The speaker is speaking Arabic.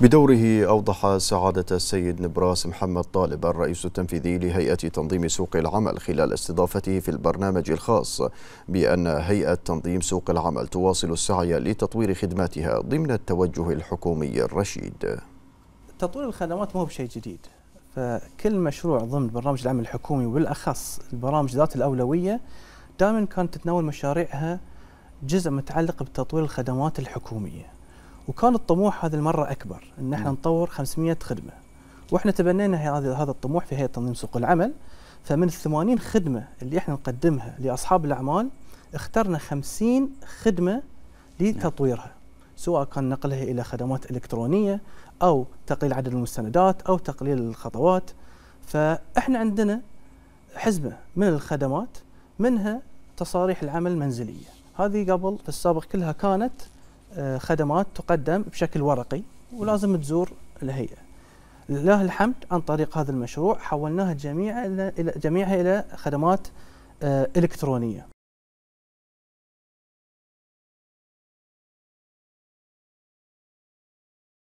بدوره أوضح سعادة السيد نبراس محمد طالب الرئيس التنفيذي لهيئة تنظيم سوق العمل خلال استضافته في البرنامج الخاص بأن هيئة تنظيم سوق العمل تواصل السعي لتطوير خدماتها ضمن التوجه الحكومي الرشيد تطوير الخدمات مو بشيء جديد فكل مشروع ضمن برنامج العمل الحكومي وبالأخص البرامج ذات الأولوية دائما كانت تتناول مشاريعها جزء متعلق بتطوير الخدمات الحكومية وكان الطموح هذه المره اكبر ان احنا نعم. نطور 500 خدمه واحنا تبنينا هذا هذا الطموح في هيئه تنظيم سوق العمل فمن ال 80 خدمه اللي احنا نقدمها لاصحاب الاعمال اخترنا 50 خدمه لتطويرها نعم. سواء كان نقلها الى خدمات الكترونيه او تقليل عدد المستندات او تقليل الخطوات فاحنا عندنا حزمه من الخدمات منها تصاريح العمل المنزليه هذه قبل في السابق كلها كانت آه، خدمات تقدم بشكل ورقي ولازم تزور الهيئه لله الحمد عن طريق هذا المشروع حولناها جميعها الى جميعها الى خدمات آه، الكترونيه